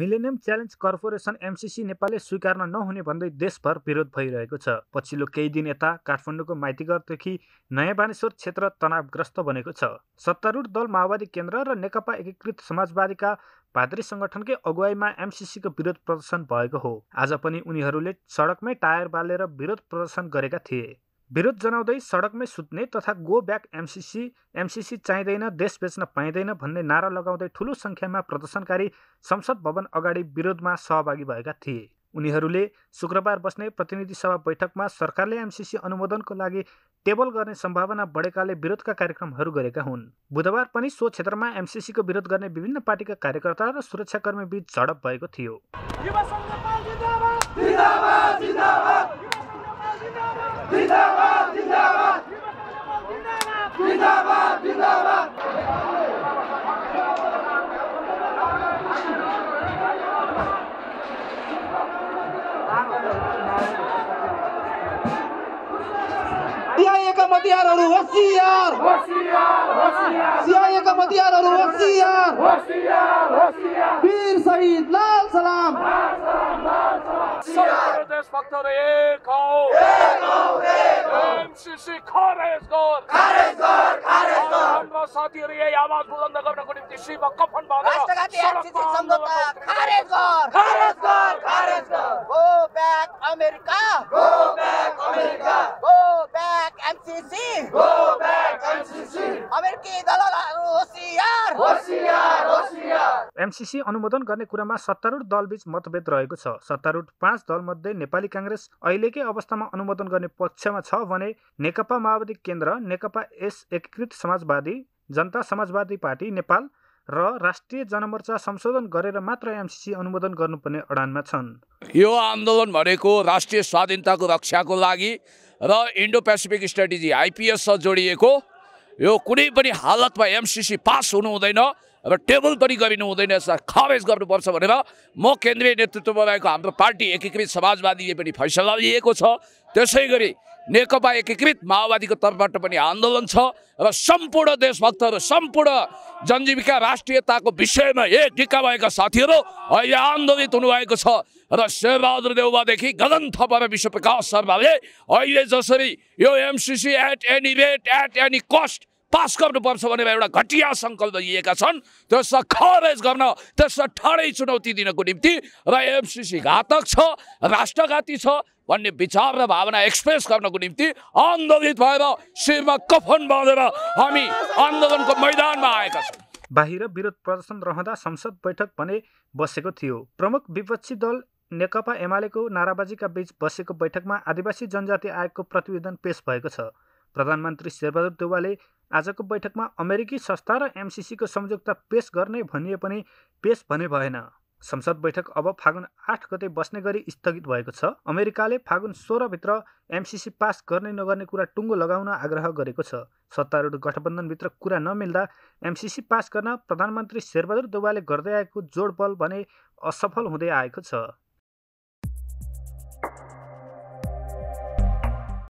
millennium challenge corporation MCC नेपालले स्वीकार्न नहुने भन्दै देशभर विरोध भइरहेको छ पछिल्लो केही दिन यता काठमाडौँको माइतीघरदेखि नयाँ बानेश्वर क्षेत्र तनावग्रस्त बनेको छ सत्तारूढ दल माओवादी केन्द्र र नेकपा एकीकृत समाजवादीका भातृ सङ्गठनकै अगुवाईमा एमसिसीको विरोध प्रदर्शन भएको हो आज पनि उनीहरूले सडकमै टायर बालेर विरोध प्रदर्शन गरेका थिए विरोध जनाउँदै सडकमै सुत्ने तथा गो ब्याक एमसिसी एमसिसी चाहिँदैन देश बेच्न पाइँदैन भन्ने नारा लगाउँदै ठुलो सङ्ख्यामा प्रदर्शनकारी संसद भवन अगाडि विरोधमा सहभागी भएका थिए उनीहरूले शुक्रबार बस्ने प्रतिनिधि सभा बैठकमा सरकारले एमसिसी अनुमोदनको लागि टेबल गर्ने सम्भावना बढेकाले विरोधका कार्यक्रमहरू गरेका हुन् बुधबार पनि सो क्षेत्रमा एमसिसीको विरोध गर्ने विभिन्न पार्टीका कार्यकर्ता र सुरक्षाकर्मी बीच झडप भएको थियो जिन्दाबाद जिन्दाबाद जिंदाबाद जिंदाबाद CIA का मतियारहरू होसियार होसियार होसियार CIA का मतियारहरू होसियार होसियार होसियार वीर शहीद लाल सलाम लाल सलाम लाल सलाम देश भक्तहरू एक हौ एक हौ एक हौ एमसीसी खारेजगोर खारेजगोर खारेजगोर हाम्रो साथीहरू यही आवाज बुलन्द गर्नको निम्ति शिव कफन बाँधेर राष्ट्रघाती एमसीसी सम्झौता खारेजगोर खारेजगोर खारेजगोर गो ब्याक अमेरिका एमसिसी अनुमोदन गर्ने कुरामा सत्तारूढ दलबीच मतभेद रहेको छ सत्तारूढ पाँच दलमध्ये नेपाली काङ्ग्रेस अहिलेकै अवस्थामा अनुमोदन गर्ने पक्षमा छ भने नेकपा माओवादी केन्द्र नेकपा एस एकीकृत समाजवादी जनता समाजवादी पार्टी नेपाल र राष्ट्रिय जनमोर्चा संशोधन गरेर मात्र एमसिसी अनुमोदन गर्नुपर्ने अडानमा छन् यो आन्दोलन भनेको राष्ट्रिय स्वाधीनताको रक्षाको लागि र इन्डो पेसिफिक स्ट्रेटेजी आइपिएससँग जोडिएको यो कुनै पनि हालतमा एमसिसी पास हुनु हुँदैन र टेबल पनि गरिनु हुँदैन यसलाई खारेज गर्नुपर्छ भनेर म केन्द्रीय नेतृत्वमा रहेको हाम्रो पार्टी एकीकृत समाजवादीले पनि फैसला लिएको छ त्यसै गरी नेकपा एकीकृत माओवादीको तर्फबाट पनि आन्दोलन छ र सम्पूर्ण देशभक्तहरू सम्पूर्ण जनजीविका राष्ट्रियताको विषयमा ढिक्का भएका साथीहरू अहिले आन्दोलित हुनुभएको छ र शेरबहादुर देउबादेखि गगन थप र विश्व शर्माले अहिले जसरी यो MCC at any rate at any cost pass गर्नुपर्छ भनेर एउटा घटिया सङ्कल्प लिएका छन् त्यसलाई खरेज गर्न त्यसलाई ठाडै चुनौती दिनको निम्ति र एमसिसी घातक छ राष्ट्रघाती छ भन्ने विचार र भावना एक्सप्रेस गर्नको निम्ति आन्दोलित भएर शिरमा कफन बाँधेर हामी आन्दोलनको मैदानमा आएका छौँ बाहिर विरोध प्रदर्शन रहँदा संसद बैठक भने बसेको थियो प्रमुख विपक्षी दल नेकपा एमालेको नाराबाजीका बीच बसेको बैठकमा आदिवासी जनजाति आयोगको प्रतिवेदन पेश भएको छ प्रधानमन्त्री शेरबहादुर देवालले आजको बैठकमा अमेरिकी संस्था र एमसिसीको सम्झौता पेश गर्ने भनिए पनि पेश भने भएन संसद बैठक अब फागुन आठ गते बस्ने गरी स्थगित भएको छ अमेरिकाले फागुन सोह्रभित्र एमसिसी पास गर्ने नगर्ने कुरा टुङ्गो लगाउन आग्रह गरेको छ सत्तारूढ गठबन्धनभित्र कुरा नमिल्दा एमसिसी पास गर्न प्रधानमन्त्री शेरबहादुर देवालले गर्दै आएको जोडबल भने असफल हुँदै आएको छ